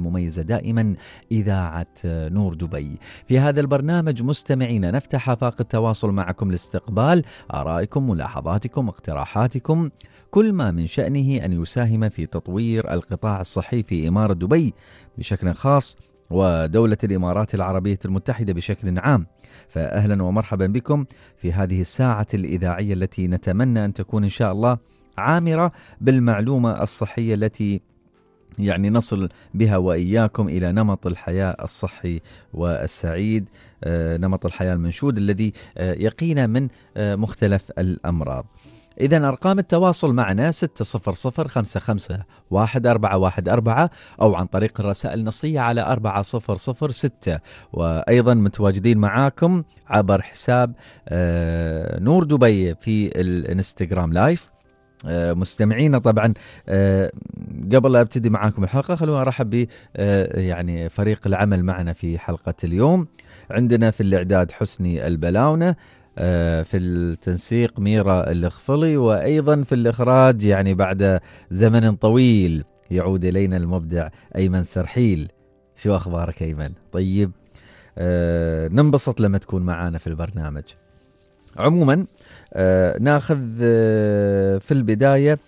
المميزة دائما إذاعة نور دبي في هذا البرنامج مستمعينا نفتح آفاق التواصل معكم لاستقبال آرائكم ملاحظاتكم اقتراحاتكم كل ما من شأنه أن يساهم في تطوير القطاع الصحي في إمارة دبي بشكل خاص ودولة الإمارات العربية المتحدة بشكل عام فأهلا ومرحبا بكم في هذه الساعة الإذاعية التي نتمنى أن تكون إن شاء الله عامرة بالمعلومة الصحية التي يعني نصل بها واياكم الى نمط الحياه الصحي والسعيد آه، نمط الحياه المنشود الذي آه، يقينا من آه، مختلف الامراض. إذا أرقام التواصل معنا 600-55-1414 أو عن طريق الرسائل النصية على 4006 وأيضا متواجدين معاكم عبر حساب نور دبي في الانستغرام لايف آه، مستمعينا طبعا آه، قبل لا ابتدي معاكم الحلقه خلونا ارحب ب آه، يعني فريق العمل معنا في حلقه اليوم عندنا في الاعداد حسني البلاونه في التنسيق ميرا الخفلي وايضا في الاخراج يعني بعد زمن طويل يعود الينا المبدع ايمن سرحيل شو اخبارك ايمن طيب ننبسط لما تكون معنا في البرنامج عموما آه آه، ناخذ آه، في البدايه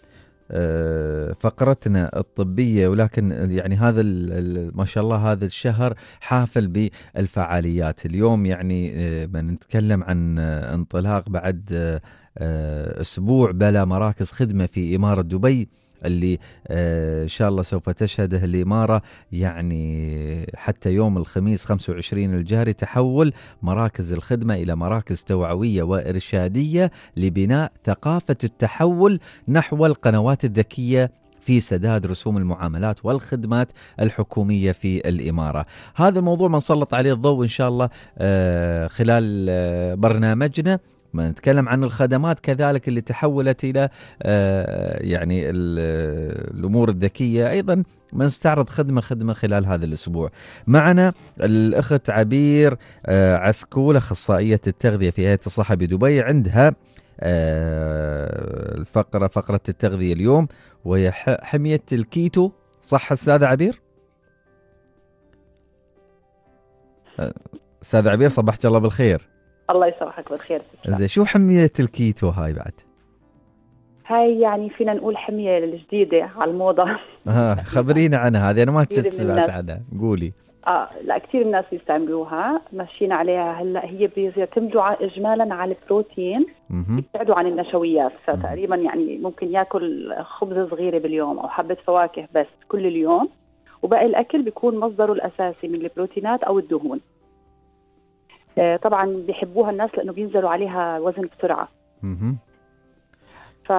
آه، فقرتنا الطبية ولكن يعني هذا ما شاء الله هذا الشهر حافل بالفعاليات اليوم يعني بنتكلم عن انطلاق بعد أسبوع بلا مراكز خدمة في إمارة دبي اللي آه، ان شاء الله سوف تشهده الاماره يعني حتى يوم الخميس 25 الجاري تحول مراكز الخدمه الى مراكز توعويه وارشاديه لبناء ثقافه التحول نحو القنوات الذكيه في سداد رسوم المعاملات والخدمات الحكوميه في الاماره. هذا الموضوع بنسلط عليه الضوء ان شاء الله آه، خلال آه، برنامجنا ما نتكلم عن الخدمات كذلك اللي تحولت الى آه، يعني الامور الذكيه ايضا ما نستعرض خدمه خدمه خلال هذا الاسبوع. معنا الاخت عبير آه، عسكول اخصائيه التغذيه في هيئه الصحه بدبي عندها آه، الفقره فقره التغذيه اليوم وهي حميه الكيتو صح استاذه عبير؟ استاذ عبير صبحت الله بالخير. الله يسرحك بالخير زين شو حميه الكيتو هاي بعد؟ هاي يعني فينا نقول حميه الجديده على الموضه اه خبرينا عنها هذه انا ما كنت سمعت عنها قولي اه لا كثير من الناس يستعملوها ماشيين عليها هلا هي بيعتمدوا اجمالا على البروتين بيبتعدوا عن النشويات فتقريبا يعني ممكن ياكل خبز صغيره باليوم او حبه فواكه بس كل اليوم وباقي الاكل بيكون مصدره الاساسي من البروتينات او الدهون آه، طبعا بيحبوها الناس لانه بينزلوا عليها وزن بسرعه اها ف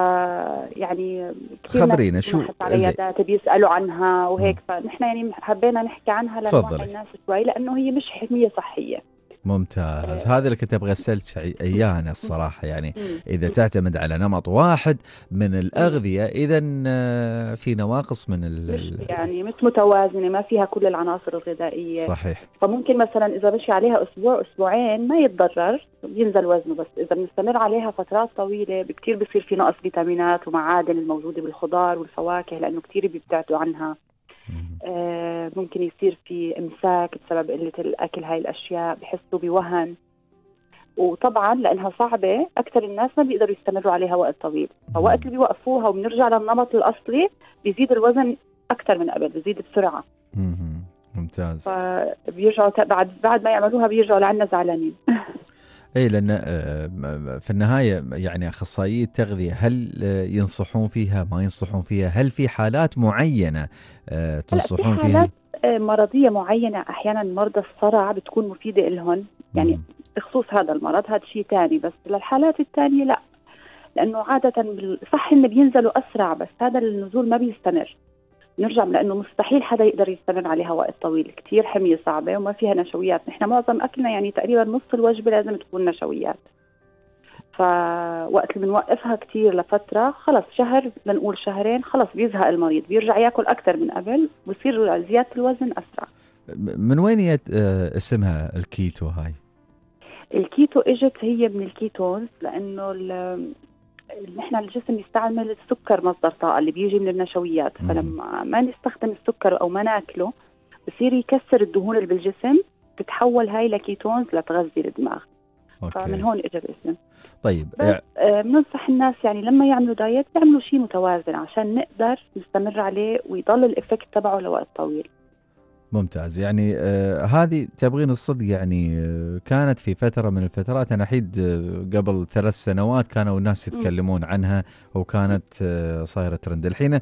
يعني خبرينا شو عيادات بيسالوا عنها وهيك فنحن يعني حبينا نحكي عنها لنوعي الناس شوي لانه هي مش حميه صحيه ممتاز إيه. هذا اللي كنت ابغى اسالك اياه انا الصراحه يعني إيه. إيه. اذا تعتمد على نمط واحد من الاغذيه اذا آه، في نواقص من ال... يعني مش متوازنه ما فيها كل العناصر الغذائيه صحيح فممكن مثلا اذا مشي عليها اسبوع اسبوعين ما يتضرر بينزل وزنه بس اذا بنستمر عليها فترات طويله كثير بصير في نقص فيتامينات ومعادن الموجوده بالخضار والفواكه لانه كثير بيبتعدوا عنها آه، ممكن يصير في امساك بسبب قله الاكل هاي الاشياء بحسوا بوهن وطبعا لانها صعبه اكثر الناس ما بيقدروا يستمروا عليها وقت طويل فوقت اللي بيوقفوها وبنرجع للنمط الاصلي بيزيد الوزن اكثر من قبل بيزيد بسرعه ممتاز فبيرجعوا بعد بعد ما يعملوها بيرجعوا لعنا زعلانين اي لان آه، في النهايه يعني اخصائيي التغذيه هل آه، ينصحون فيها ما ينصحون فيها؟ هل في حالات معينه آه، تنصحون في حالات فيها؟ مرضيه معينه احيانا مرضى الصرع بتكون مفيده لهم يعني بخصوص هذا المرض هذا شيء ثاني بس للحالات الثانيه لا لانه عاده صح انه بينزلوا اسرع بس هذا النزول ما بيستمر نرجع لانه مستحيل حدا يقدر يستمر عليها وقت طويل كثير حميه صعبه وما فيها نشويات نحن معظم اكلنا يعني تقريبا نص الوجبه لازم تكون نشويات فوقت اللي بنوقفها كثير لفتره خلص شهر لنقول شهرين خلص بيزهق المريض بيرجع ياكل اكثر من قبل بصير زياده الوزن اسرع من وين يت آه، اسمها الكيتو هاي الكيتو اجت هي من الكيتونز لانه نحن الجسم يستعمل السكر مصدر طاقه اللي بيجي من النشويات فلما ما نستخدم السكر او ما ناكله بصير يكسر الدهون اللي بالجسم تتحول هاي لكيتونز لتغذي الدماغ أوكي. فمن هون اجى الاسم طيب آه، بننصح الناس يعني لما يعملوا دايت يعملوا شيء متوازن عشان نقدر نستمر عليه ويضل الافكت تبعه لوقت طويل ممتاز يعني آه هذه تبغين الصدق يعني آه كانت في فترة من الفترات أنا حيد آه، قبل ثلاث سنوات كانوا الناس يتكلمون عنها وكانت آه صايرة ترند الحين آه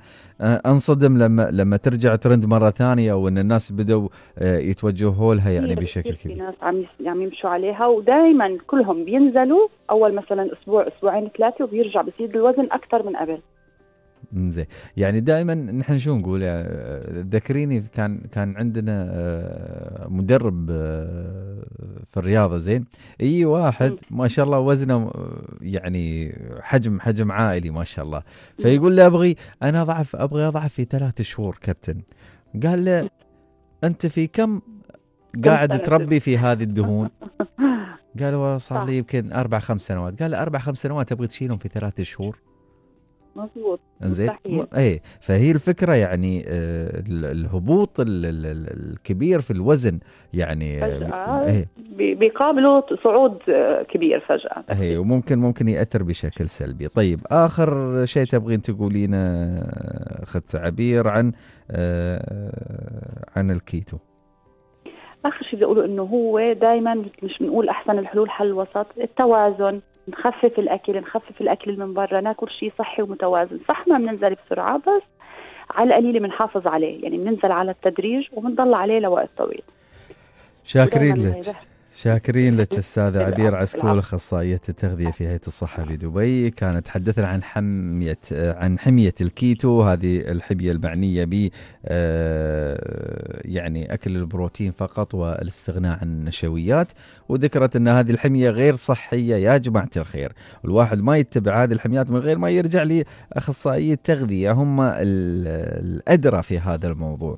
أنصدم لما لما ترجع ترند مرة ثانية وأن الناس بدوا آه يتوجهوا لها يعني بشكل كبير في ناس عم عم يمشوا عليها ودائما كلهم بينزلوا أول مثلا أسبوع أسبوعين ثلاثة وبيرجع بيزيد الوزن أكثر من قبل زين يعني دائما نحن شو نقول يعني كان كان عندنا آه، مدرب آه، في الرياضه زين اي واحد ما شاء الله وزنه آه، يعني حجم حجم عائلي ما شاء الله فيقول له ابغي انا اضعف ابغي اضعف في ثلاث شهور كابتن قال له انت في كم قاعد تربي في هذه الدهون قال والله صار لي يمكن اربع خمس سنوات قال له اربع خمس سنوات تبغي تشيلهم في ثلاث شهور مظبوط زين ايه فهي الفكره يعني آه، الهبوط الكبير في الوزن يعني آه، فجأة إيه. بيقابله صعود آه، كبير فجاه ايه وممكن ممكن ياثر بشكل سلبي طيب اخر شيء تبغين تقولينه اخت عبير عن عن الكيتو اخر شيء بدي اقوله انه هو دائما مش بنقول احسن الحلول حل وسط التوازن نخفف الاكل نخفف الاكل من برا ناكل شيء صحي ومتوازن صح ما بننزل بسرعه بس على القليله بنحافظ عليه يعني بننزل على التدريج وبنضل عليه لوقت طويل شاكرين لك شاكرين لك استاذه عبير عسكول اخصائيه التغذيه في هيئه الصحه بدبي كانت تحدثنا عن حميه عن حميه الكيتو هذه الحميه المعنيه ب آه، يعني اكل البروتين فقط والاستغناء عن النشويات وذكرت ان هذه الحميه غير صحيه يا جماعه الخير الواحد ما يتبع هذه الحميات من غير ما يرجع لاخصائي التغذيه هم الادرى في هذا الموضوع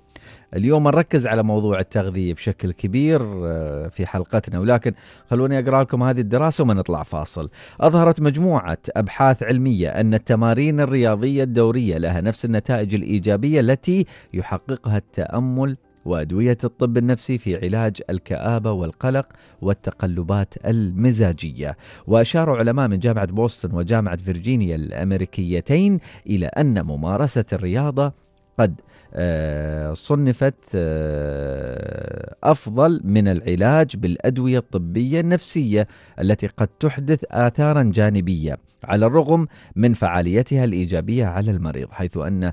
اليوم نركز على موضوع التغذية بشكل كبير آه، في حلقتنا ولكن خلوني أقرأ لكم هذه الدراسة ونطلع فاصل أظهرت مجموعة أبحاث علمية أن التمارين الرياضية الدورية لها نفس النتائج الإيجابية التي يحققها التأمل وادويه الطب النفسي في علاج الكابه والقلق والتقلبات المزاجيه، واشار علماء من جامعه بوسطن وجامعه فيرجينيا الامريكيتين الى ان ممارسه الرياضه قد آه، صنفت آه، افضل من العلاج بالادويه الطبيه النفسيه التي قد تحدث اثارا جانبيه على الرغم من فعاليتها الايجابيه على المريض حيث ان آه،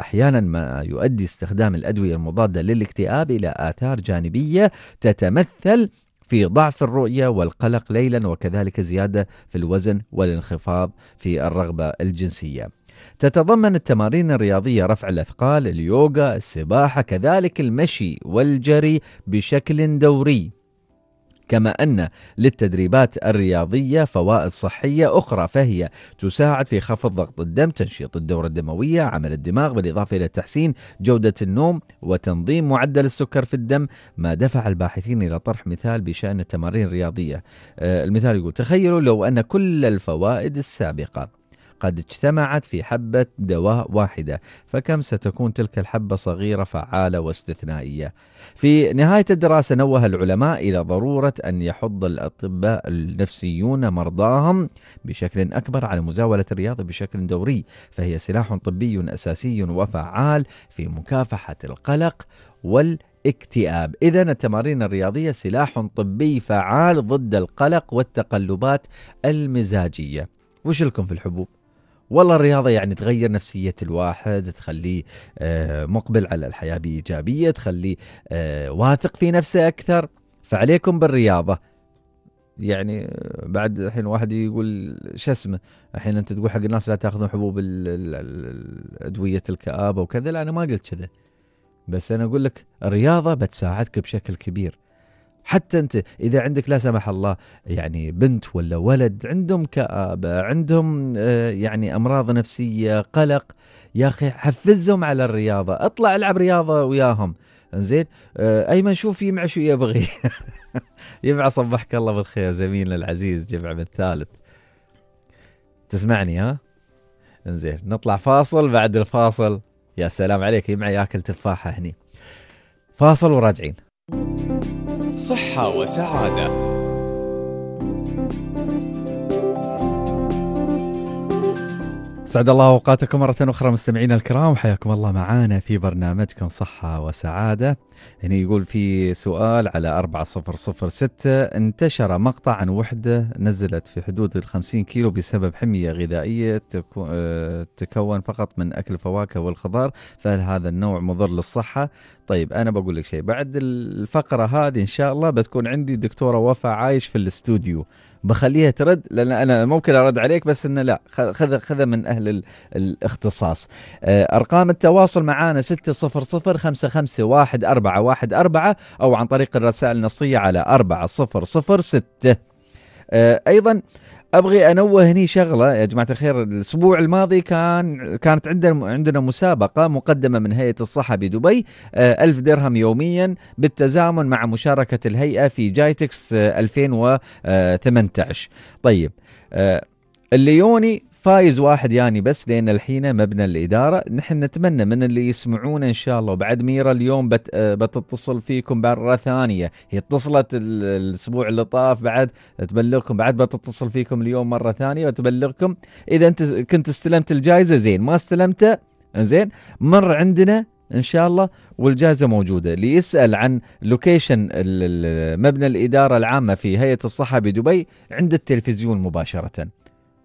احيانا ما يؤدي استخدام الادويه المضاده للاكتئاب الى اثار جانبيه تتمثل في ضعف الرؤية والقلق ليلا وكذلك زيادة في الوزن والانخفاض في الرغبة الجنسية تتضمن التمارين الرياضية رفع الأثقال، اليوغا، السباحة، كذلك المشي والجري بشكل دوري. كما أن للتدريبات الرياضية فوائد صحية أخرى فهي تساعد في خفض ضغط الدم، تنشيط الدورة الدموية، عمل الدماغ بالإضافة إلى تحسين جودة النوم وتنظيم معدل السكر في الدم، ما دفع الباحثين إلى طرح مثال بشأن التمارين الرياضية. آه، المثال يقول: تخيلوا لو أن كل الفوائد السابقة قد اجتمعت في حبة دواء واحدة فكم ستكون تلك الحبة صغيرة فعالة واستثنائية في نهاية الدراسة نوه العلماء إلى ضرورة أن يحض الأطباء النفسيون مرضاهم بشكل أكبر على مزاولة الرياضة بشكل دوري فهي سلاح طبي أساسي وفعال في مكافحة القلق وال اكتئاب إذا التمارين الرياضية سلاح طبي فعال ضد القلق والتقلبات المزاجية وش لكم في الحبوب؟ والله الرياضة يعني تغير نفسية الواحد تخليه آه، مقبل على الحياة بإيجابية تخليه آه، واثق في نفسه أكثر فعليكم بالرياضة يعني آه، بعد الحين واحد يقول شو اسمه الحين انت تقول حق الناس لا تاخذون حبوب ادويه الكابه وكذا لا انا ما قلت كذا بس انا اقول لك الرياضه بتساعدك بشكل كبير حتى انت اذا عندك لا سمح الله يعني بنت ولا ولد عندهم كابه عندهم آه، يعني امراض نفسيه قلق يا اخي حفزهم على الرياضه اطلع العب رياضه وياهم زين آه، ايمن شوف يمع شو يبغي يمع صبحك الله بالخير زميلنا العزيز جمع من الثالث تسمعني ها انزين نطلع فاصل بعد الفاصل يا سلام عليك يمع ياكل تفاحه هني فاصل وراجعين صحة وسعادة سعد الله اوقاتكم مرة اخرى مستمعينا الكرام حياكم الله معانا في برنامجكم صحة وسعادة. هنا يقول في سؤال على 4006 انتشر مقطع عن وحدة نزلت في حدود ال 50 كيلو بسبب حمية غذائية آه، تكون فقط من اكل الفواكه والخضار، فهل هذا النوع مضر للصحة؟ طيب انا بقول لك شيء، بعد الفقرة هذه ان شاء الله بتكون عندي دكتورة وفاء عايش في الاستوديو. بخليها ترد لان انا ممكن ارد عليك بس انه لا خذ خذ من اهل الاختصاص آه، ارقام التواصل معنا 600551414 او عن طريق الرسائل النصيه على 4006 آه، ايضا ابغي انوه هني شغله يا جماعه الخير الاسبوع الماضي كان كانت عندنا عندنا مسابقه مقدمه من هيئه الصحه بدبي آه، ألف درهم يوميا بالتزامن مع مشاركه الهيئه في جايتكس 2018 آه، طيب آه، الليوني فايز واحد يعني بس لان الحين مبنى الاداره نحن نتمنى من اللي يسمعون ان شاء الله وبعد ميرا اليوم بت بتتصل فيكم مره ثانيه هي اتصلت الاسبوع اللي طاف بعد تبلغكم بعد بتتصل فيكم اليوم مره ثانيه وتبلغكم اذا انت كنت استلمت الجائزه زين ما استلمتها زين مر عندنا ان شاء الله والجائزه موجوده اللي يسال عن لوكيشن مبنى الاداره العامه في هيئه الصحه بدبي عند التلفزيون مباشره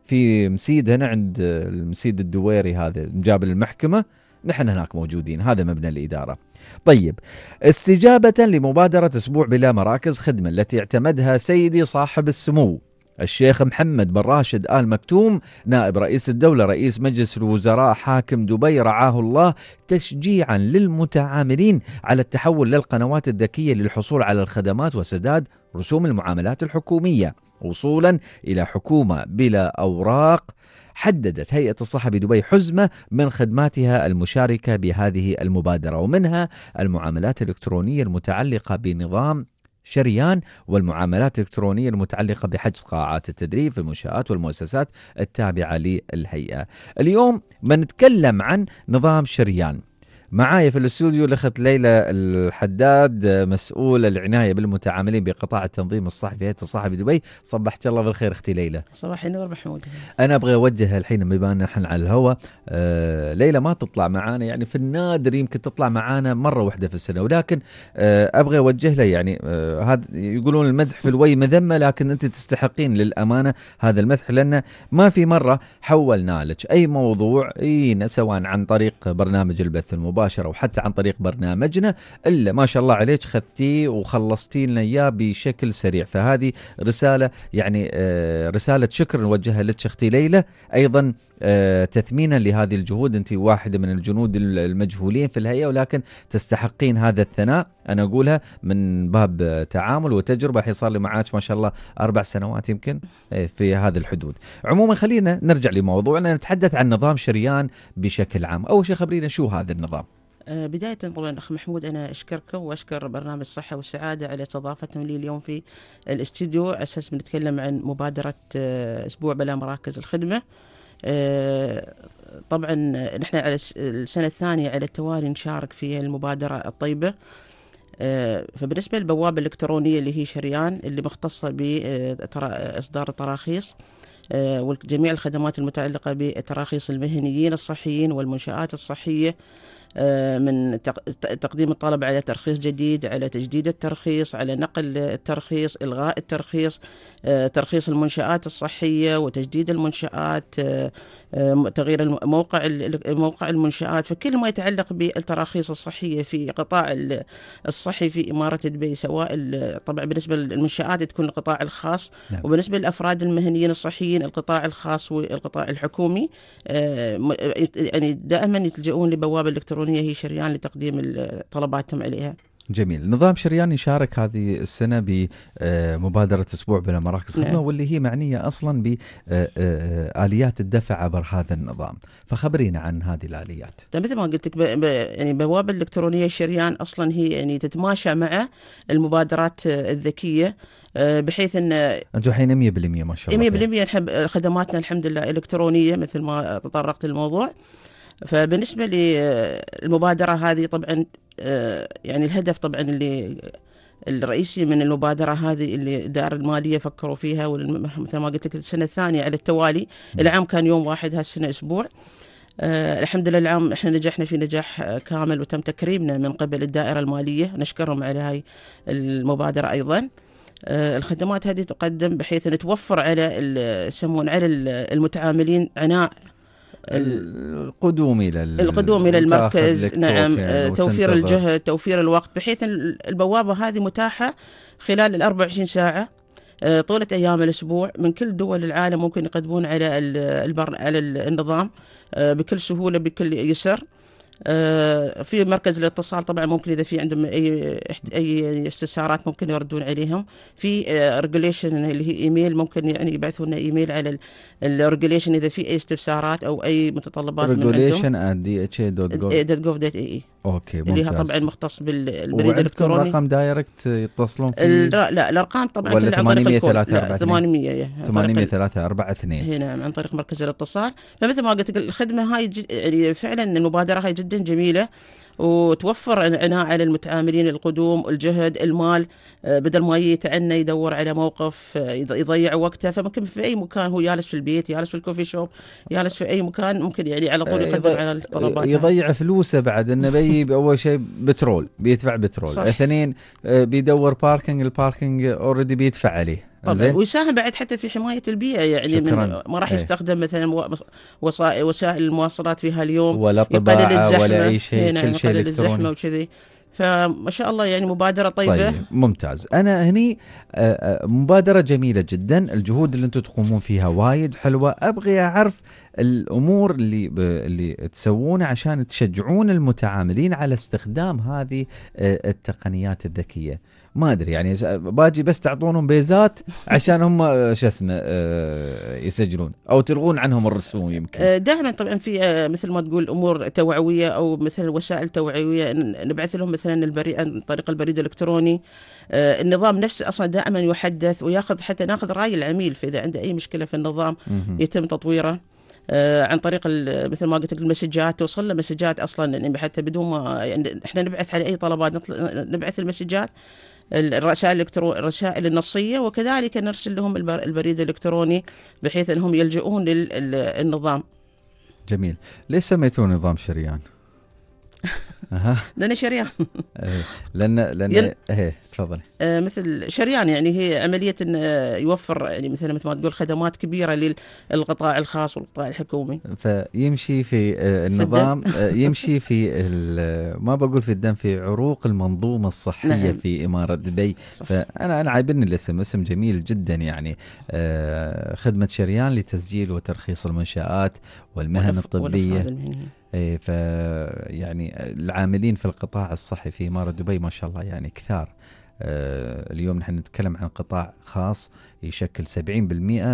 في مسيد هنا عند المسيد الدويري هذا مجابل المحكمة نحن هناك موجودين هذا مبنى الإدارة طيب استجابة لمبادرة أسبوع بلا مراكز خدمة التي اعتمدها سيدي صاحب السمو الشيخ محمد بن راشد آل مكتوم نائب رئيس الدولة رئيس مجلس الوزراء حاكم دبي رعاه الله تشجيعا للمتعاملين على التحول للقنوات الذكية للحصول على الخدمات وسداد رسوم المعاملات الحكومية وصولا إلى حكومة بلا أوراق حددت هيئة الصحة بدبي حزمة من خدماتها المشاركة بهذه المبادرة ومنها المعاملات الإلكترونية المتعلقة بنظام شريان والمعاملات الإلكترونية المتعلقة بحجز قاعات التدريب في المنشآت والمؤسسات التابعة للهيئة اليوم بنتكلم عن نظام شريان معايا في الاستوديو الاخت ليلى الحداد مسؤوله العنايه بالمتعاملين بقطاع التنظيم الصحفي هيئه الصحفي بدبي صبحت الله بالخير اختي ليلى صباح النور محمود انا ابغى اوجه الحين بما ان احنا على الهواء آه ليلى ما تطلع معانا يعني في النادر يمكن تطلع معانا مره واحده في السنه ولكن آه ابغى اوجه لها يعني آه هذا يقولون المدح في الوي مذمه لكن انت تستحقين للامانه هذا المدح لان ما في مره حولنا لك اي موضوع اي سواء عن طريق برنامج البث المباشر مباشره وحتى عن طريق برنامجنا الا ما شاء الله عليك خذتيه وخلصتي لنا اياه بشكل سريع فهذه رساله يعني آه، رساله شكر نوجهها لك اختي ليلى ايضا آه، تثمينا لهذه الجهود انت واحده من الجنود المجهولين في الهيئه ولكن تستحقين هذا الثناء انا اقولها من باب تعامل وتجربه الحين صار لي معاك ما شاء الله اربع سنوات يمكن آه، في هذه الحدود. عموما خلينا نرجع لموضوعنا نتحدث عن نظام شريان بشكل عام، اول شيء خبرينا شو هذا النظام؟ آه، بداية طبعا أخ محمود أنا أشكرك وأشكر برنامج الصحة والسعادة على استضافتهم لي اليوم في الاستديو على أساس بنتكلم عن مبادرة آه، أسبوع بلا مراكز الخدمة آه، طبعا نحن على السنة الثانية على التوالي نشارك في المبادرة الطيبة فبالنسبة للبوابة الإلكترونية اللي هي شريان اللي مختصة بإصدار التراخيص وجميع الخدمات المتعلقة بتراخيص المهنيين الصحيين والمنشآت الصحية آه، من تقديم الطلب على ترخيص جديد على تجديد الترخيص على نقل الترخيص إلغاء الترخيص آه، ترخيص المنشآت الصحية وتجديد المنشآت آه، آه، تغيير موقع موقع المنشآت فكل ما يتعلق بالتراخيص الصحية في قطاع الصحي في إمارة دبي سواء طبعا بالنسبة للمنشآت تكون القطاع الخاص نعم. وبالنسبة للأفراد المهنيين الصحيين القطاع الخاص والقطاع الحكومي يعني دائما يلجؤون لبوابة إلكترونية هي شريان لتقديم طلباتهم عليها جميل نظام شريان يشارك هذه السنة بمبادرة آه، أسبوع بلا مراكز نعم. خدمة واللي هي معنية أصلا بآليات آه، آه، الدفع عبر هذا النظام فخبرينا عن هذه الآليات طيب مثل ما قلت لك يعني بوابة الإلكترونية شريان أصلا هي يعني تتماشى مع المبادرات الذكية بحيث ان انتم الحين 100% ما شاء الله 100% خدماتنا الحمد لله الكترونيه مثل ما تطرقت الموضوع فبالنسبه للمبادره هذه طبعا آه، يعني الهدف طبعا اللي الرئيسي من المبادرة هذه اللي دار المالية فكروا فيها مثل ما قلت لك السنة الثانية على التوالي العام كان يوم واحد هالسنة أسبوع آه الحمد لله العام احنا نجحنا في نجاح كامل وتم تكريمنا من قبل الدائرة المالية نشكرهم على هاي المبادرة أيضا آه الخدمات هذه تقدم بحيث نتوفر توفر على يسمون على المتعاملين عناء القدوم الى القدوم الى المركز نعم آه، توفير الجهد توفير الوقت بحيث البوابه هذه متاحه خلال ال 24 ساعه آه، طولة أيام الأسبوع من كل دول العالم ممكن يقدمون على البر... على النظام آه، بكل سهولة بكل يسر آه، في مركز الاتصال طبعا ممكن اذا في عندهم اي اي استفسارات ممكن يردون عليهم في ريجوليشن آه، اللي هي ايميل ممكن يعني يبعثوا لنا ايميل على الريجوليشن اذا في اي استفسارات او اي متطلبات من عندهم إيه، e. اوكي ممتاز اللي هي طبعا مختص بالبريد الالكتروني رقم دايركت يتصلون فيه لا لا الارقام طبعا ولا 800 3 4 800 4 2 نعم عن طريق مركز الاتصال فمثل ما قلت الخدمه هاي يعني فعلا المبادره هاي جدا جدا جميله وتوفر عناء على المتعاملين القدوم الجهد المال آه، بدل ما يتعنى يدور على موقف آه، يضيع وقته فممكن في اي مكان هو جالس في البيت جالس في الكوفي شوب جالس في اي مكان ممكن يعني على طول آه، يقدم على الطلبات يضيع فلوسه بعد انه بي اول شيء بترول بيدفع بترول اثنين بيدور باركنج الباركنج اوريدي بيدفع عليه طبعا ويساهم بعد حتى في حمايه البيئه يعني من ما راح إيه. يستخدم مثلا وسائل وسائل المواصلات فيها اليوم ولا طباعه يقلل الزحمه ولا اي شيء يعني كل شيء يقلل الزحمه وكذي فما شاء الله يعني مبادره طيبه طيب ممتاز انا هني آه، آه، مبادره جميله جدا الجهود اللي انتم تقومون فيها وايد حلوه ابغي اعرف الامور اللي اللي تسوونها عشان تشجعون المتعاملين على استخدام هذه آه، التقنيات الذكيه ما ادري يعني باجي بس تعطونهم بيزات عشان هم آه، شو اسمه آه، يسجلون او تلغون عنهم الرسوم يمكن آه، دائما طبعا في مثل ما تقول امور توعويه او مثل وسائل توعويه نبعث لهم مثلا البريد عن طريق البريد الالكتروني النظام نفسه اصلا دائما يحدث وياخذ حتى ناخذ راي العميل فاذا عنده اي مشكله في النظام يتم تطويره عن طريق مثل ما قلت لك المسجات توصل له مسجات اصلا يعني حتى بدون ما يعني احنا نبعث على اي طلبات نبعث المسجات الرسائل الرسائل النصية وكذلك نرسل لهم البريد الإلكتروني بحيث أنهم يلجؤون للنظام جميل ليش سميتوه نظام شريان؟ اها لان شريان إيه. لان لان ين... ايه تفضلي آه مثل شريان يعني هي عمليه إن آه يوفر يعني مثلا مثل ما تقول خدمات كبيره للقطاع الخاص والقطاع الحكومي فيمشي في آه النظام في آه، يمشي في آه، ما بقول في الدم في عروق المنظومه الصحيه نعم. في اماره دبي صح. فانا انا عايبني الاسم اسم جميل جدا يعني آه، خدمه شريان لتسجيل وترخيص المنشات والمهن الطبيه إيه، ف يعني العاملين في القطاع الصحي في اماره دبي ما شاء الله يعني كثار آه، اليوم نحن نتكلم عن قطاع خاص يشكل 70%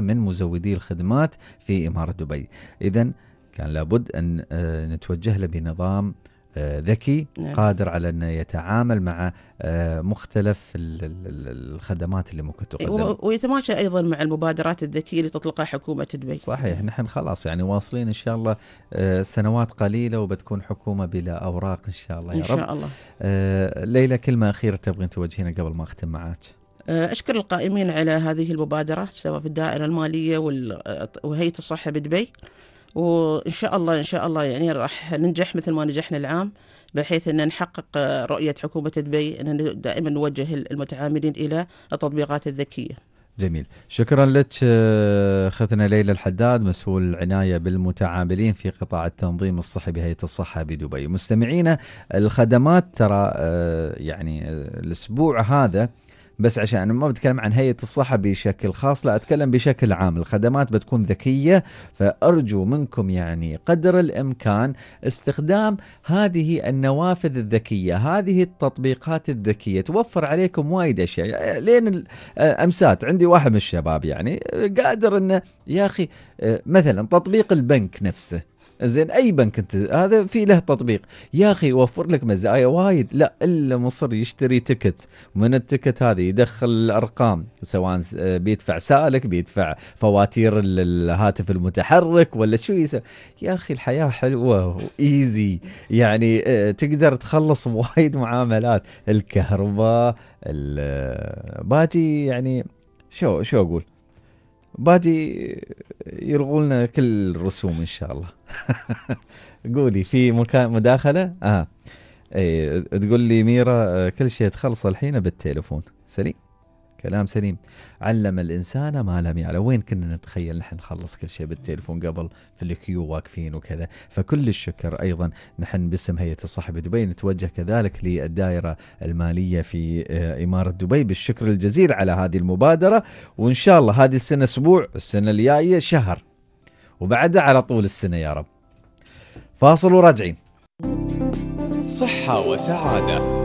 من مزودي الخدمات في اماره دبي اذا كان لابد ان آه، نتوجه له بنظام آه، ذكي نعم. قادر على انه يتعامل مع آه، مختلف الخدمات اللي ممكن إيه، تقدم ويتماشى ايضا مع المبادرات الذكيه اللي تطلقها حكومه دبي صحيح نحن خلاص يعني واصلين ان شاء الله آه، سنوات قليله وبتكون حكومه بلا اوراق ان شاء الله يا رب ان شاء الله ليلى كلمه اخيره تبغين توجهينها قبل ما اختم معك أشكر القائمين على هذه المبادرات سواء في الدائرة المالية وهيئة الصحة بدبي وان شاء الله ان شاء الله يعني راح ننجح مثل ما نجحنا العام بحيث ان نحقق رؤيه حكومه دبي ان دائما نوجه المتعاملين الى التطبيقات الذكيه. جميل شكرا لك آه، اختنا ليلى الحداد مسؤول العنايه بالمتعاملين في قطاع التنظيم الصحي بهيئه الصحه بدبي مستمعينا الخدمات ترى آه، يعني آه، الاسبوع هذا بس عشان ما بتكلم عن هيئه الصحه بشكل خاص لا اتكلم بشكل عام الخدمات بتكون ذكيه فارجو منكم يعني قدر الامكان استخدام هذه النوافذ الذكيه هذه التطبيقات الذكيه توفر عليكم وايد اشياء لين آه، امسات عندي واحد من الشباب يعني قادر انه يا اخي آه، مثلا تطبيق البنك نفسه زين اي بنك انت هذا في له تطبيق يا اخي يوفر لك مزايا آه، وايد لا الا مصر يشتري تكت من التكت هذه يدخل الارقام سواء آه، بيدفع سالك بيدفع فواتير الهاتف المتحرك ولا شو يسوي يا اخي الحياه حلوه وايزي يعني آه، تقدر تخلص وايد معاملات الكهرباء باجي يعني شو شو اقول بادي يلغوا لنا كل الرسوم ان شاء الله قولي في مكان مداخله اه اي تقول لي ميرا آه، كل شيء تخلص الحين بالتليفون سليم كلام سليم علم الإنسان ما لم يعلم وين كنا نتخيل نحن نخلص كل شيء بالتليفون قبل في الكيو واقفين وكذا فكل الشكر أيضا نحن باسم هيئة الصحه بدبي نتوجه كذلك للدائرة المالية في آه، إمارة دبي بالشكر الجزيل على هذه المبادرة وإن شاء الله هذه السنة أسبوع السنة الجاية شهر وبعدها على طول السنة يا رب فاصل وراجعين صحة وسعادة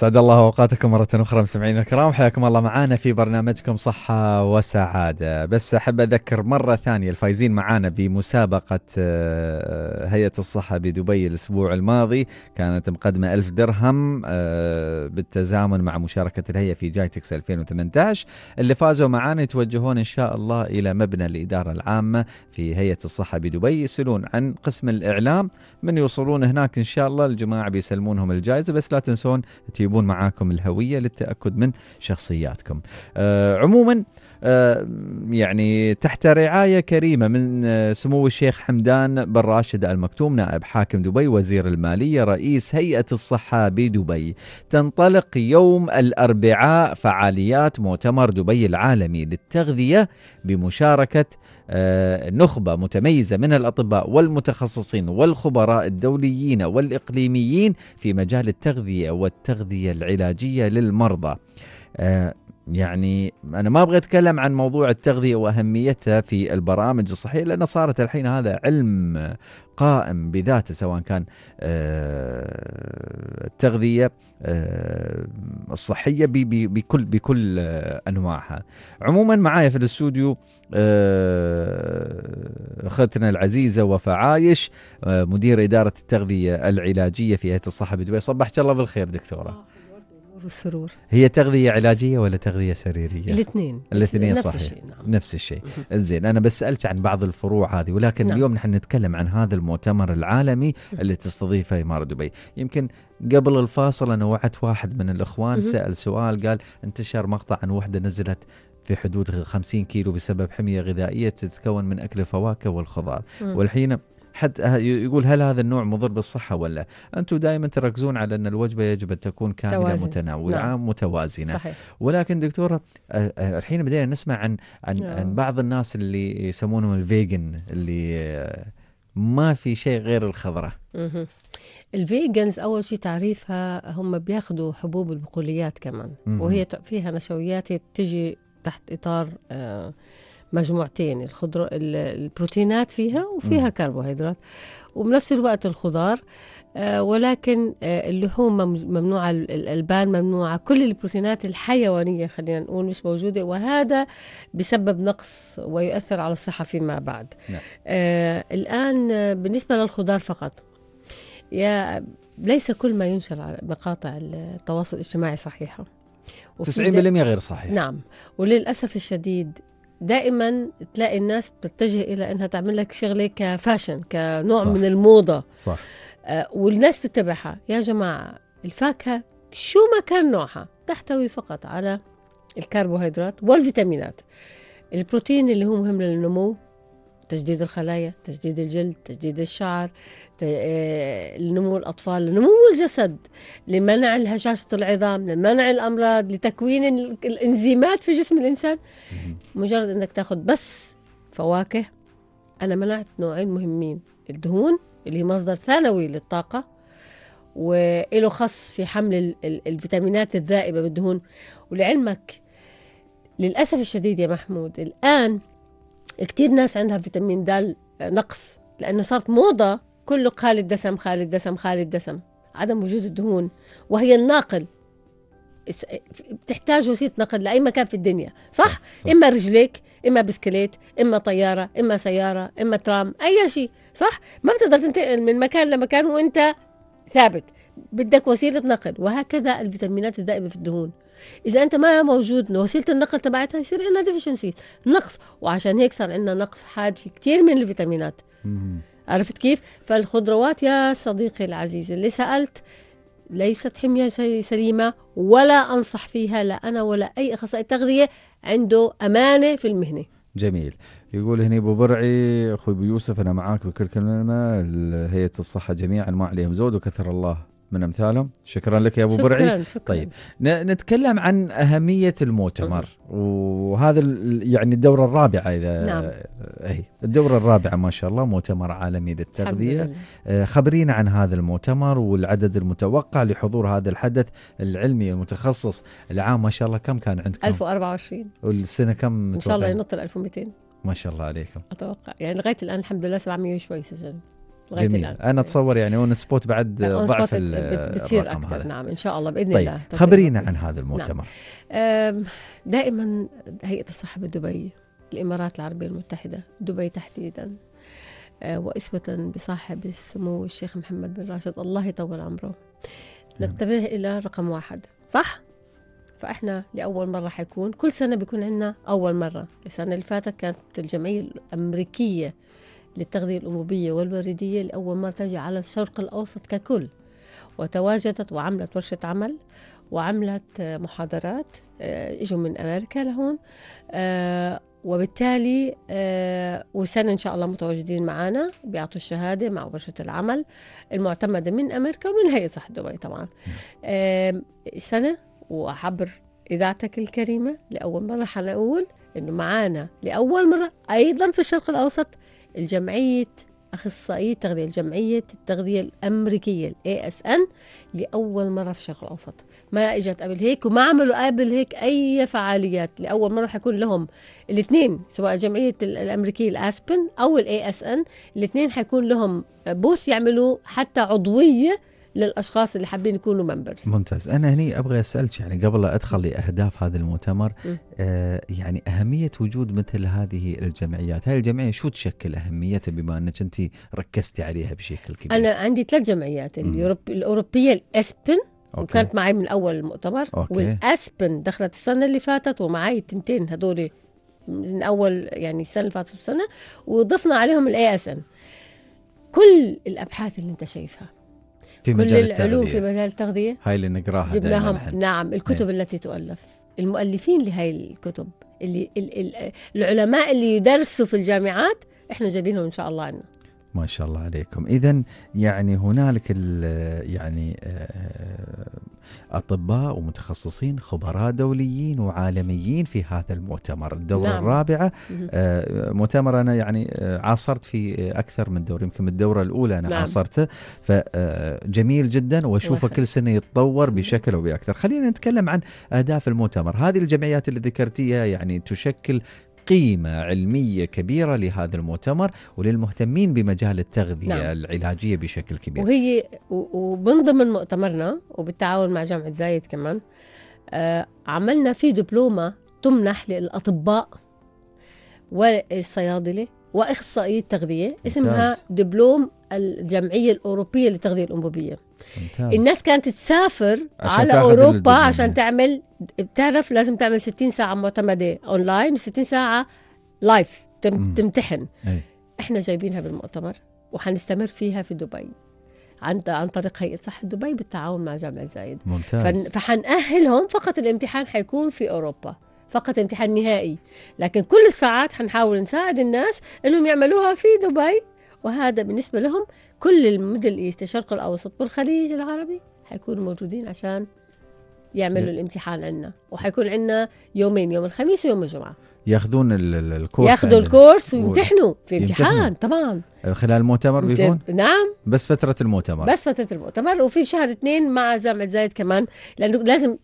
سعد الله اوقاتكم مره اخرى مستمعينا الكرام حياكم الله معانا في برنامجكم صحه وسعاده بس احب اذكر مره ثانيه الفايزين معانا بمسابقه آه، هيئه الصحه بدبي الاسبوع الماضي كانت مقدمه ألف درهم آه، بالتزامن مع مشاركه الهيئه في جايتكس 2018 اللي فازوا معانا يتوجهون ان شاء الله الى مبنى الاداره العامه في هيئه الصحه بدبي يسالون عن قسم الاعلام من يوصلون هناك ان شاء الله الجماعه بيسلمونهم الجائزه بس لا تنسون يجيبون معاكم الهويه للتاكد من شخصياتكم. آه، عموما آه، يعني تحت رعايه كريمه من آه، سمو الشيخ حمدان بن راشد المكتوم نائب حاكم دبي وزير الماليه رئيس هيئه الصحه بدبي تنطلق يوم الاربعاء فعاليات مؤتمر دبي العالمي للتغذيه بمشاركه آه، نخبة متميزة من الأطباء والمتخصصين والخبراء الدوليين والإقليميين في مجال التغذية والتغذية العلاجية للمرضى يعني انا ما ابغى اتكلم عن موضوع التغذيه واهميتها في البرامج الصحيه لان صارت الحين هذا علم قائم بذاته سواء كان آه، التغذيه آه، الصحيه بكل بكل انواعها. عموما معايا في الاستوديو آه، اختنا العزيزه وفعايش مدير اداره التغذيه العلاجيه في هيئه الصحه بدبي، صبحت الله بالخير دكتوره. والسرور هي تغذية علاجية ولا تغذية سريرية؟ الاثنين الاثنين نفس صحيح الشيء نعم. نفس الشيء زين أنا بس سألت عن بعض الفروع هذه ولكن نعم. اليوم نحن نتكلم عن هذا المؤتمر العالمي اللي تستضيفه إمارة دبي يمكن قبل الفاصل أنا وعدت واحد من الإخوان سأل سؤال قال انتشر مقطع عن وحدة نزلت في حدود 50 كيلو بسبب حمية غذائية تتكون من أكل الفواكه والخضار والحين حتى أه، يقول هل هذا النوع مضر بالصحه ولا انتم دائما تركزون على ان الوجبه يجب ان تكون كامله توازن. متنوعه نعم. متوازنه صحيح. ولكن دكتوره أه، أه، الحين بدينا نسمع عن عن, نعم. عن بعض الناس اللي يسمونهم الفيجن اللي ما في شيء غير الخضره الفيجنز اول شيء تعريفها هم بياخذوا حبوب البقوليات كمان وهي فيها نشويات هي تجي تحت اطار آه مجموعتين الخضر البروتينات فيها وفيها م. كربوهيدرات وبنفس الوقت الخضار آه ولكن آه اللحوم ممنوعة الألبان ممنوعة كل البروتينات الحيوانية خلينا نقول مش موجودة وهذا بسبب نقص ويؤثر على الصحة فيما بعد نعم. آه الآن آه، بالنسبة للخضار فقط يا ليس كل ما ينشر على مقاطع التواصل الاجتماعي صحيحة 90% غير صحيح نعم وللأسف الشديد دائما تلاقي الناس بتتجه الى انها تعمل لك شغله كفاشن كنوع صح. من الموضه صح آه والناس تتبعها يا جماعه الفاكهه شو ما كان نوعها تحتوي فقط على الكربوهيدرات والفيتامينات البروتين اللي هو مهم للنمو تجديد الخلايا تجديد الجلد تجديد الشعر آه، لنمو الأطفال لنمو الجسد لمنع هشاشة العظام لمنع الأمراض لتكوين الإنزيمات في جسم الإنسان مجرد أنك تأخذ بس فواكه أنا منعت نوعين مهمين الدهون اللي هي مصدر ثانوي للطاقة وله خص في حمل الفيتامينات الذائبة بالدهون ولعلمك للأسف الشديد يا محمود الآن كتير ناس عندها فيتامين د نقص لأنه صارت موضة كله خالي الدسم خالي الدسم خالي الدسم عدم وجود الدهون وهي الناقل بتحتاج وسيله نقل لاي مكان في الدنيا صح؟, صح, صح. اما رجليك اما بسكليت اما طياره اما سياره اما ترام اي شيء صح ما بتقدر تنتقل من مكان لمكان وانت ثابت بدك وسيلة نقل وهكذا الفيتامينات الذائبة في الدهون إذا أنت ما موجود وسيلة النقل تبعتها يصير عندنا ديفشنسي نقص وعشان هيك صار عندنا نقص حاد في كثير من الفيتامينات عرفت كيف؟ فالخضروات يا صديقي العزيز اللي سألت ليست حمية سليمة ولا أنصح فيها لا أنا ولا أي أخصائي تغذية عنده أمانة في المهنة جميل يقول هني ابو برعي اخوي ابو يوسف انا معاك بكل كلمه هيئه الصحه جميعا ما عليهم زود وكثر الله من امثالهم شكرا لك يا ابو شكرا برعي شكرا طيب نتكلم عن اهميه المؤتمر وهذا يعني الدوره الرابعه اذا نعم. اي الدوره الرابعه ما شاء الله مؤتمر عالمي للتغذيه آه، خبرينا عن هذا المؤتمر والعدد المتوقع لحضور هذا الحدث العلمي المتخصص العام ما شاء الله كم كان عندكم 1024 والسنه كم ان شاء الله ينط ال 1200 ما شاء الله عليكم اتوقع يعني لغايه الان الحمد لله 700 وشوي سجلنا جميل. الان انا اتصور يعني اون سبوت بعد ضعف بتصير الرقم اكثر هذا. نعم ان شاء الله باذن طيب. الله خبرينا عن هذا المؤتمر نعم. دائما هيئه الصحه بدبي الامارات العربيه المتحده دبي تحديدا أه، واسوه بصاحب السمو الشيخ محمد بن راشد الله يطول عمره نعم. نتجه الى رقم واحد صح فاحنا لاول مره حيكون كل سنه بيكون عندنا اول مره السنه اللي فاتت كانت الجمعيه الامريكيه للتغذية الأنوبية والوريدية لأول مرة تجي على الشرق الأوسط ككل وتواجدت وعملت ورشة عمل وعملت آه، محاضرات آه، اجوا من امريكا لهون آه، وبالتالي وسنة إن شاء الله متواجدين معنا بيعطوا الشهادة مع ورشة العمل المعتمدة من أمريكا ومن هيئة صحة دبي طبعا سنة وعبر إذاعتك الكريمة لأول مرة حنقول إنه معانا لأول مرة أيضا في الشرق الأوسط الجمعية أخصائية التغذية الجمعية التغذية الأمريكية اس ASN لأول مرة في الشرق الأوسط ما إجت قبل هيك وما عملوا قبل هيك أي فعاليات لأول مرة حيكون لهم الاثنين سواء الجمعية الأمريكية الأسبن أو اس ASN الاثنين حيكون لهم بوث يعملوا حتى عضوية للاشخاص اللي حابين يكونوا ممبرز ممتاز انا هني ابغى اسالك يعني قبل لا ادخل لاهداف هذا المؤتمر آه يعني اهميه وجود مثل هذه الجمعيات هاي الجمعيه شو تشكل اهميتها بما انك انت ركزتي عليها بشكل كبير انا عندي ثلاث جمعيات اليوروب... الاوروبيه الاسبن أوكي. وكانت معي من اول المؤتمر أوكي. والاسبن دخلت السنه اللي فاتت ومعي تنتين هذول من اول يعني السنه اللي فاتت السنه وضفنا عليهم الاي اس ان كل الابحاث اللي انت شايفها في مجال كل العلوم في مجال التغذية هاي اللي نقراها جبناهم نعم الكتب هي. إيه. التي تؤلف المؤلفين لهاي الكتب اللي ال ال العلماء اللي يدرسوا في الجامعات احنا جايبينهم ان شاء الله عنا ما شاء الله عليكم اذا يعني هنالك يعني آه، أطباء ومتخصصين خبراء دوليين وعالميين في هذا المؤتمر الدورة نعم. الرابعة آه، مؤتمر أنا يعني آه، عاصرت في آه، أكثر من دورة يمكن الدورة الأولى أنا نعم. عاصرته فجميل جدا وأشوفه كل سنة يتطور بشكل أو بأكثر خلينا نتكلم عن أهداف المؤتمر هذه الجمعيات اللي ذكرتيها يعني تشكل قيمة علمية كبيرة لهذا المؤتمر وللمهتمين بمجال التغذية نعم. العلاجية بشكل كبير وهي ومن ضمن مؤتمرنا وبالتعاون مع جامعة زايد كمان آه عملنا في دبلومة تمنح للأطباء والصيادلة وإخصائية تغذية اسمها ممتاز. دبلوم الجمعية الأوروبية للتغذية الأنبوبية ممتاز. الناس كانت تسافر على أوروبا عشان تعمل بتعرف لازم تعمل 60 ساعة معتمدة أونلاين و60 ساعة لايف تم... تمتحن أي. احنا جايبينها بالمؤتمر وحنستمر فيها في دبي عن عن طريق هيئه صحه دبي بالتعاون مع جامعه زايد ممتاز فحنأهلهم فقط الامتحان حيكون في اوروبا فقط امتحان نهائي لكن كل الساعات حنحاول نساعد الناس انهم يعملوها في دبي وهذا بالنسبه لهم كل الميدل ايست الشرق الاوسط والخليج العربي حيكونوا موجودين عشان يعملوا الامتحان عندنا وحيكون عندنا يومين يوم الخميس ويوم الجمعه ياخذون الكورس ياخذوا يعني. الكورس ويمتحنوا في امتحان طبعا خلال المؤتمر بيكون؟ نعم بس فترة المؤتمر بس فترة المؤتمر وفي شهر اثنين مع جامعة زايد كمان لأنه لازم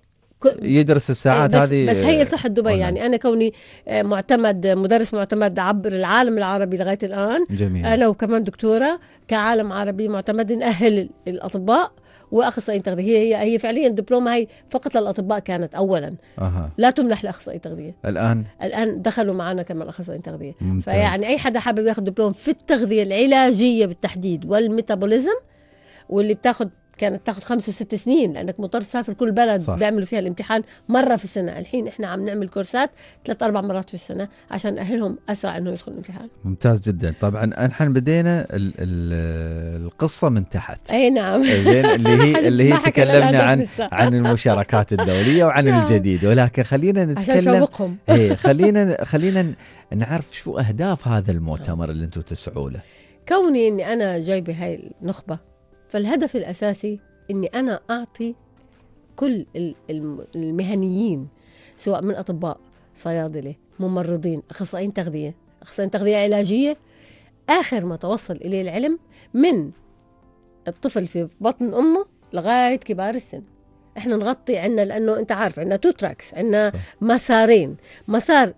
يدرس الساعات بس هذه بس هي صحة دبي يعني أنا كوني آه، معتمد مدرس معتمد عبر العالم العربي لغاية الآن جميل. أنا آه، وكمان دكتورة كعالم عربي معتمد نأهل الأطباء واخصائيين تغذيه هي هي فعليا دبلومه هي فقط للاطباء كانت اولا أه. لا تمنح لاخصائي تغذيه الان الان دخلوا معنا كمان اخصائيين تغذيه ممتاز. فيعني اي حدا حابب ياخذ دبلوم في التغذيه العلاجيه بالتحديد والميتابوليزم واللي بتاخذ كانت تاخذ خمس وست سنين لانك مضطر تسافر كل بلد صح. بيعملوا فيها الامتحان مره في السنه الحين احنا عم نعمل كورسات ثلاث اربع مرات في السنه عشان ناهلهم اسرع انه يدخلوا الامتحان ممتاز جدا طبعا احنا بدينا ال ال القصه من تحت اي نعم إيه، اللي هي اللي هي تكلمنا عن عن المشاركات الدوليه وعن نعم. الجديد ولكن خلينا نتكلم عشان شوقهم إيه، خلينا خلينا نعرف شو اهداف هذا المؤتمر اللي انتم تسعوا له كوني اني انا جايبه هاي النخبه فالهدف الأساسي أني أنا أعطي كل المهنيين سواء من أطباء صيادلة ممرضين أخصائيين تغذية أخصائيين تغذية علاجية آخر ما توصل إليه العلم من الطفل في بطن أمه لغاية كبار السن احنا نغطي عنا لانه انت عارف عنا تو تراكس عنا صح. مسارين مسار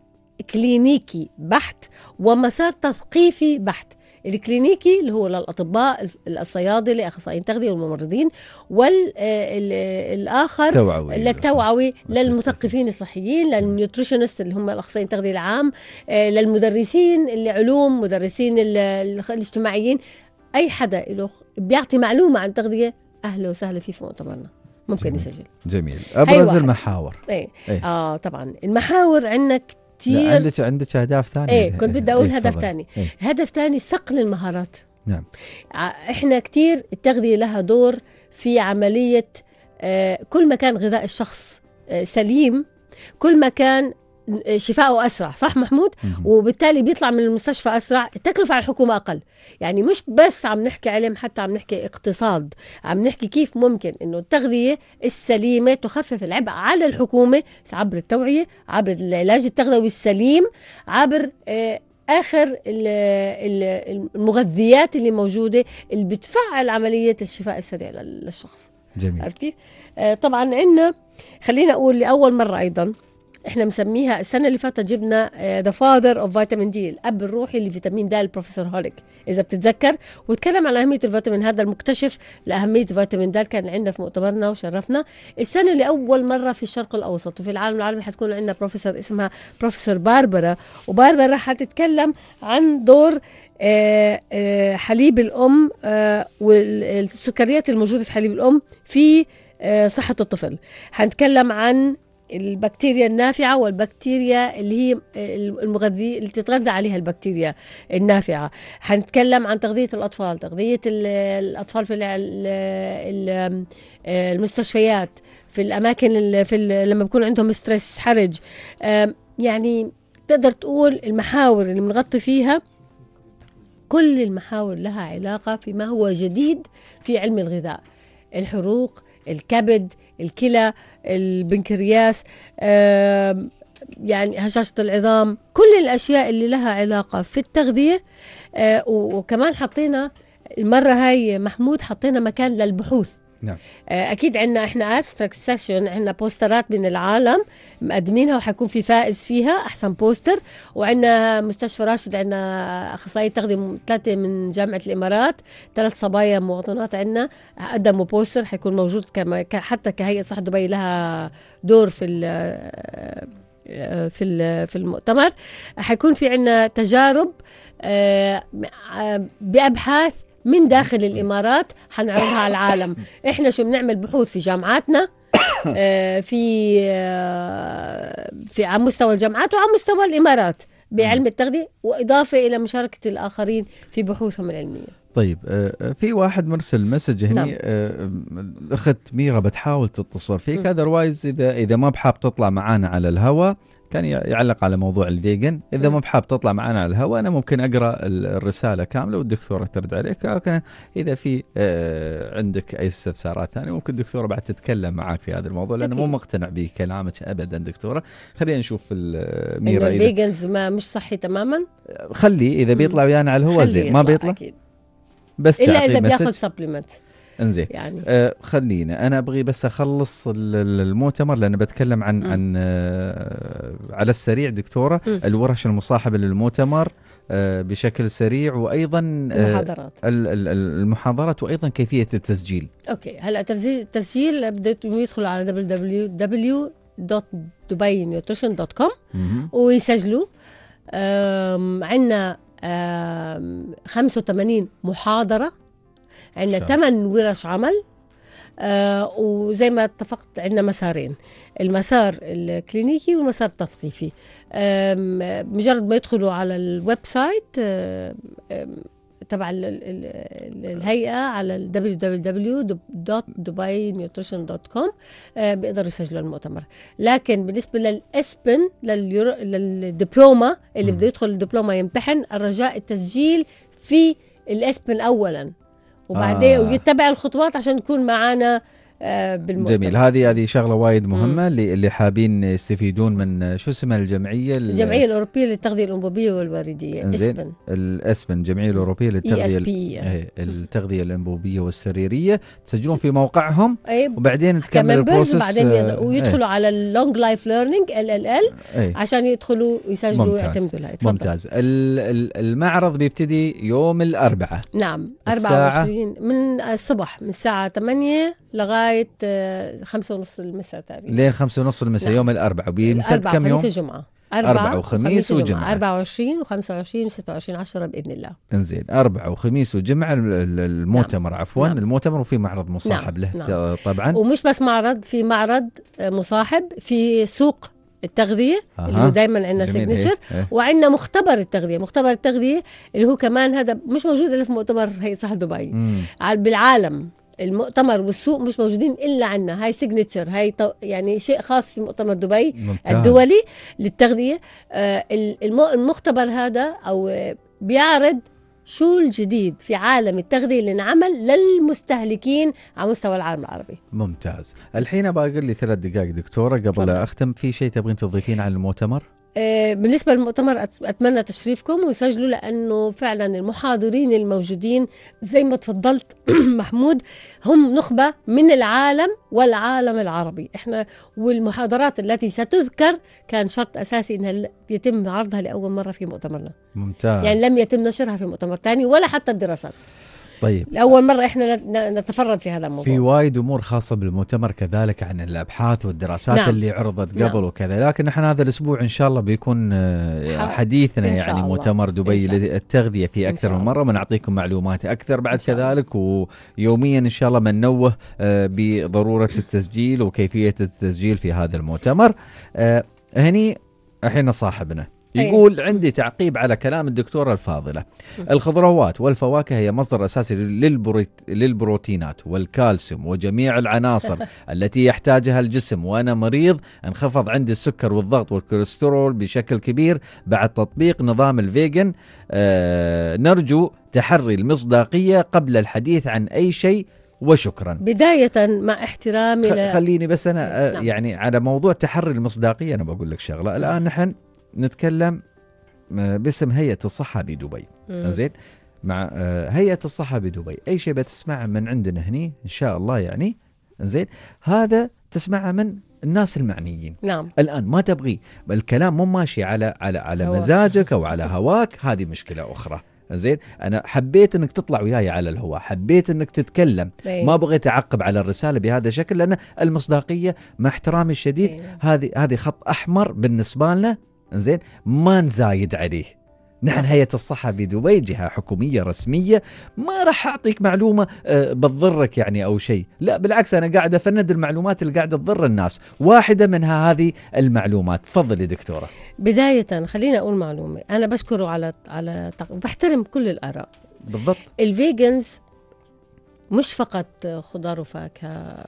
كلينيكي بحت ومسار تثقيفي بحت الكلينيكي اللي هو للاطباء الصيادله اخصائيين التغذيه والممرضين والاخر التوعوي للتوعوي للمثقفين الصحيين للنيوتريشنست اللي هم الاخصائيين التغذيه العام آه، للمدرسين العلوم مدرسين الاجتماعيين اي حدا له بيعطي معلومه عن التغذيه اهلا وسهلا فيه في مؤتمرنا ممكن جميل. يسجل جميل أيوة. ابرز المحاور ايه. أي. اه طبعا المحاور عندنا كثير عندك عندك اهداف ثانيه ايه كنت بدي اقول إيه هدف ثاني إيه؟ هدف ثاني صقل المهارات نعم احنا كثير التغذيه لها دور في عمليه آه، كل ما كان غذاء الشخص آه، سليم كل ما كان شفائه اسرع صح محمود وبالتالي بيطلع من المستشفى اسرع التكلفه على الحكومه اقل يعني مش بس عم نحكي علم حتى عم نحكي اقتصاد عم نحكي كيف ممكن انه التغذيه السليمه تخفف العبء على الحكومه عبر التوعيه عبر العلاج التغذوي السليم عبر آه اخر المغذيات اللي موجوده اللي بتفعل عمليه الشفاء السريع للشخص جميل عرفت كيف؟ آه، طبعا عندنا خلينا اقول لاول مره ايضا احنا مسميها السنه اللي فاتت جبنا ذا فاذر اوف فيتامين دي الاب الروحي لفيتامين د البروفيسور هوليك اذا بتتذكر وتكلم عن اهميه الفيتامين هذا المكتشف لاهميه فيتامين د كان عندنا في مؤتمرنا وشرفنا السنه لاول مره في الشرق الاوسط وفي العالم العربي حتكون عندنا بروفيسور اسمها بروفيسور باربرا وباربرا حتتكلم عن دور آه، آه، حليب الام آه، والسكريات الموجوده في حليب الام في صحه الطفل حنتكلم عن البكتيريا النافعة والبكتيريا اللي هي المغذية اللي تتغذى عليها البكتيريا النافعة حنتكلم عن تغذية الأطفال تغذية الأطفال في آه، المستشفيات في الأماكن في لما بكون عندهم ستريس حرج يعني تقدر تقول المحاور اللي بنغطي فيها كل المحاور لها علاقة فيما هو جديد في علم الغذاء الحروق الكبد الكلى البنكرياس يعني هشاشة العظام كل الأشياء اللي لها علاقة في التغذية آه، وكمان حطينا المرة هاي محمود حطينا مكان للبحوث نعم آه، اكيد عندنا احنا ابستراكت سيشن عندنا بوسترات من العالم مقدمينها وحيكون في فائز فيها احسن بوستر وعندنا مستشفى راشد عندنا اخصائي تغذيه ثلاثه من جامعه الامارات ثلاث صبايا مواطنات عندنا قدموا بوستر حيكون موجود كما حتى كهيئه صحه دبي لها دور في آه، في في المؤتمر حيكون في عندنا تجارب آه، بابحاث من داخل الامارات حنعرضها على العالم احنا شو بنعمل بحوث في جامعاتنا آه، في آه، في على مستوى الجامعات وعلى مستوى الامارات بعلم التغذيه واضافه الى مشاركه الاخرين في بحوثهم العلميه طيب آه، في واحد مرسل مسج هنا نعم. الاخت ميرا بتحاول تتصل فيك اذروايز اذا اذا ما بحاب تطلع معانا على الهواء كان يعلق على موضوع الفيجن اذا مو بحاب تطلع معنا على الهواء انا ممكن اقرا الرساله كامله والدكتوره ترد عليك لكن اذا في آه، عندك اي استفسارات ثانيه ممكن الدكتوره بعد تتكلم معك في هذا الموضوع لانه مو مقتنع بكلامك ابدا دكتوره خلينا نشوف ميرا إن الفيجنز ما مش صحي تماما خلي اذا بيطلع ويانا على الهواء زين ما بيطلع أكيد. بس الا اذا بياخذ سبلمنت انزين يعني آه خلينا انا ابغي بس اخلص المؤتمر لان بتكلم عن م. عن آه على السريع دكتوره م. الورش المصاحبه للمؤتمر آه بشكل سريع وايضا آه، المحاضرات آه المحاضرات وايضا كيفيه التسجيل اوكي هلا التسجيل بده يدخل على www.dubainutrition.com ويسجلوا عندنا 85 محاضره عندنا ثمان ورش عمل آه وزي ما اتفقت عندنا مسارين المسار الكلينيكي والمسار التثقيفي مجرد ما يدخلوا على الويب سايت تبع الهيئه على www.dubainutrition.com آه، بيقدروا يسجلوا المؤتمر لكن بالنسبه للاسبن للدبلوما اللي بده يدخل الدبلوما يمتحن الرجاء التسجيل في الاسبن اولا وبعدين آه. ويتبع الخطوات عشان يكون معانا بالمؤتمر جميل هذه هذه شغله وايد مهمه اللي اللي حابين يستفيدون من شو اسمها الجمعيه الجمعيه الاوروبيه للتغذيه الانبوبيه والوريديه اسبن الاسبن الجمعيه الاوروبيه للتغذيه إيه التغذيه الانبوبيه والسريريه تسجلون في موقعهم أيه وبعدين تكمل البروسس بعدين آه ويدخلوا على اللونج لايف ليرنينج ال ال ال عشان يدخلوا يسجلوا ويعتمدوا لها ممتاز المعرض بيبتدي يوم الاربعاء نعم 24 من الصبح من الساعه 8 لغايه آه، خمسة ونص المساء تقريبا لين خمسة ونص المساء نعم. يوم الاربعاء بيمتد كم يوم؟ الجمعة أربعة, أربعة وخميس وجمعة 24 و25 و26 10 بإذن الله انزين أربعة وخميس وجمعة نعم. المؤتمر نعم. عفوا نعم. المؤتمر وفي معرض مصاحب نعم. له نعم. طبعا ومش بس معرض في معرض آه، مصاحب في سوق التغذيه أه. اللي دائما عندنا سيجنتشر إيه. إيه. وعندنا مختبر التغذيه مختبر التغذيه اللي هو كمان هذا مش موجود الا في مؤتمر هيئه صحه دبي مم. بالعالم المؤتمر والسوق مش موجودين الا عندنا هاي سيجنتشر هاي يعني شيء خاص في مؤتمر دبي ممتاز. الدولي للتغذيه آه، المختبر هذا او بيعرض شو الجديد في عالم التغذية اللي انعمل للمستهلكين على مستوى العالم العربي ممتاز الحين أبغى أقول لي ثلاث دقائق دكتورة قبل فضل. أختم في شيء تبغين تضيفين عن المؤتمر آه، بالنسبة للمؤتمر أتمنى تشريفكم وسجلوا لأنه فعلا المحاضرين الموجودين زي ما تفضلت محمود هم نخبة من العالم والعالم العربي إحنا والمحاضرات التي ستذكر كان شرط أساسي أنها يتم عرضها لأول مرة في مؤتمرنا ممتاز يعني لم يتم نشرها في مؤتمر ثاني ولا حتى الدراسات طيب لاول مره احنا نتفرد في هذا الموضوع في وايد امور خاصه بالمؤتمر كذلك عن الابحاث والدراسات نعم. اللي عرضت نعم. قبل نعم. وكذا لكن احنا هذا الاسبوع ان شاء الله بيكون آه، حديثنا إن يعني الله. مؤتمر دبي للتغذيه في اكثر من مره ونعطيكم معلومات اكثر بعد كذلك ويوميا ان شاء الله بننوه آه، بضروره التسجيل وكيفيه التسجيل في هذا المؤتمر آه، هني الحين صاحبنا إيه. يقول عندي تعقيب على كلام الدكتورة الفاضلة الخضروات والفواكه هي مصدر أساسي للبروتينات والكالسيوم وجميع العناصر التي يحتاجها الجسم وأنا مريض انخفض عندي السكر والضغط والكوليسترول بشكل كبير بعد تطبيق نظام الفيجن آه نرجو تحري المصداقية قبل الحديث عن أي شيء وشكرا بداية مع احترامي خليني بس أنا آه، نعم. يعني على موضوع تحري المصداقية أنا بقول لك شغلة الآن نحن نتكلم آه، باسم هيئه الصحه بدبي زين مع آه، هيئه الصحه بدبي اي شيء بتسمعه من عندنا هني ان شاء الله يعني زين هذا تسمعه من الناس المعنيين نعم الان ما تبغي الكلام مو ماشي على على على هواك. مزاجك او على هواك هذه مشكله اخرى زين انا حبيت انك تطلع وياي على الهواء حبيت انك تتكلم بي. ما بغيت اعقب على الرساله بهذا الشكل لان المصداقيه مع احترامي الشديد هذه هذه خط احمر بالنسبه لنا زين ما نزايد عليه نحن هيئة الصحة بدبي جهة حكومية رسمية ما راح أعطيك معلومة آه، بتضرك يعني أو شيء لا بالعكس أنا قاعد أفند المعلومات اللي قاعدة تضر الناس واحدة منها هذه المعلومات تفضلي دكتورة بداية خليني أقول معلومة أنا بشكره على على بحترم كل الآراء بالضبط الفيجنز مش فقط خضار وفاكهة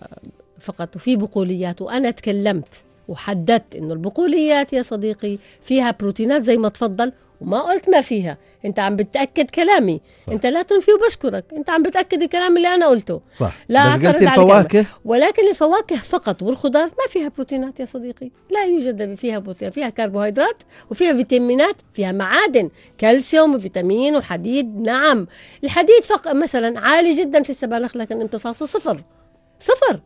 فقط وفي بقوليات وأنا تكلمت وحددت انه البقوليات يا صديقي فيها بروتينات زي ما تفضل وما قلت ما فيها انت عم بتاكد كلامي صح. انت لا تنفي وبشكرك انت عم بتاكد الكلام اللي انا قلته صح لا بس قلت الفواكه ولكن الفواكه فقط والخضار ما فيها بروتينات يا صديقي لا يوجد فيها بروتينات فيها كربوهيدرات وفيها فيتامينات فيها معادن كالسيوم وفيتامين وحديد نعم الحديد فقط مثلا عالي جدا في السبانخ لكن امتصاصه صفر صفر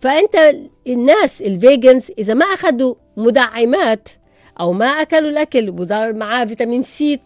فانت الناس الفيجنز اذا ما اخذوا مدعمات او ما اكلوا الاكل معاه فيتامين سي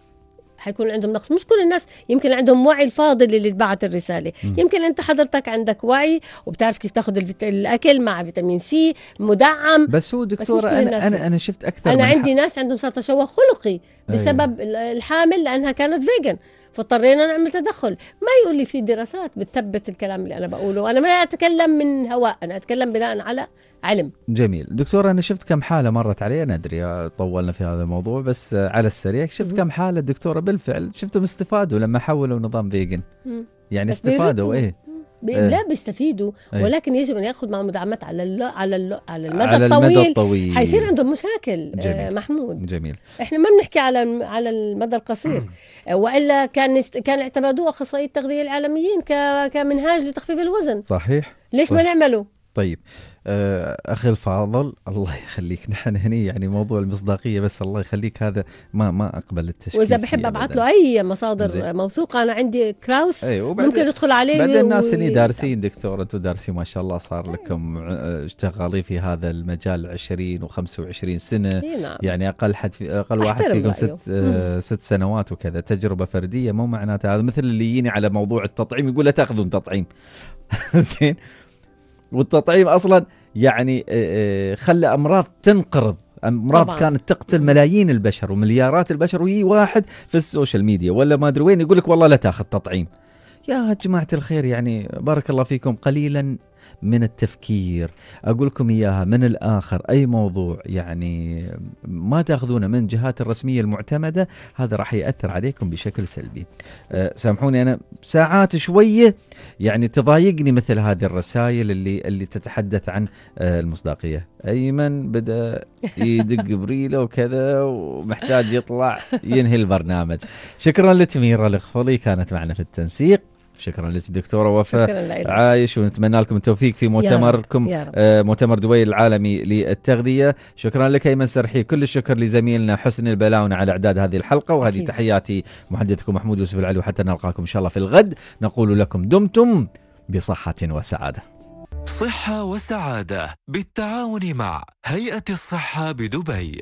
حيكون عندهم نقص مش كل الناس يمكن عندهم وعي الفاضل اللي بعت الرساله م. يمكن انت حضرتك عندك وعي وبتعرف كيف تاخذ الفيت... الاكل مع فيتامين سي مدعم بس هو دكتوره بس انا انا انا شفت اكثر انا عندي حق. ناس عندهم صار تشوه خلقي أيوه. بسبب أيه. الحامل لانها كانت فيجن فاضطرينا نعمل تدخل ما يقول لي في دراسات بتثبت الكلام اللي انا بقوله انا ما اتكلم من هواء انا اتكلم بناء على علم جميل دكتور انا شفت كم حاله مرت علي انا ادري طولنا في هذا الموضوع بس على السريع شفت كم حاله دكتوره بالفعل شفتهم استفادوا لما حولوا نظام فيجن يعني استفادوا ايه إيه. لا بيستفيدوا إيه. ولكن يجب ان ياخذ مع مدعمات على اللو على اللو على المدى على الطويل المدى الطويل حيصير عندهم مشاكل آه، جميل. آه محمود جميل احنا ما بنحكي على على المدى القصير والا كان است... كان اعتمدوا اخصائي التغذيه العالميين ك... كمنهاج لتخفيف الوزن صحيح ليش صح. ما نعمله طيب آه، اخي الفاضل الله يخليك نحن هني يعني موضوع المصداقيه بس الله يخليك هذا ما ما اقبل التشكيك واذا بحب ابعث له اي مصادر موثوقه انا عندي كراوس أيوة ممكن ادخل عليه بعدين الناس هني دارسين دكتور انتم دارسين ما شاء الله صار أيوة. لكم آه، اشتغالي في هذا المجال 20 و25 سنه نعم. يعني اقل حد في اقل واحد فيكم ست أيوه. ست سنوات وكذا تجربه فرديه مو معناته هذا مثل اللي يجيني على موضوع التطعيم يقول لا تاخذون تطعيم زين والتطعيم اصلا يعني آه، آه، خلى امراض تنقرض امراض طبعا. كانت تقتل ملايين البشر ومليارات البشر ويجي واحد في السوشيال ميديا ولا ما ادري وين يقول لك والله لا تاخذ تطعيم يا جماعه الخير يعني بارك الله فيكم قليلا من التفكير أقول لكم إياها من الآخر أي موضوع يعني ما تأخذونه من الجهات الرسمية المعتمدة هذا راح يأثر عليكم بشكل سلبي أه سامحوني أنا ساعات شوية يعني تضايقني مثل هذه الرسائل اللي اللي تتحدث عن أه، المصداقية أيمن بدأ يدق بريله وكذا ومحتاج يطلع ينهي البرنامج شكرا لتميرة الخفلي كانت معنا في التنسيق شكرا لك دكتوره وفاء عايش ونتمنى لكم التوفيق في مؤتمركم آه مؤتمر دبي العالمي للتغذيه شكرا لك ايمن سرحي كل الشكر لزميلنا حسن البلاون على اعداد هذه الحلقه وهذه أكيد. تحياتي محدثكم محمود يوسف العلو حتى نلقاكم ان شاء الله في الغد نقول لكم دمتم بصحه وسعاده صحه وسعاده بالتعاون مع هيئه الصحه بدبي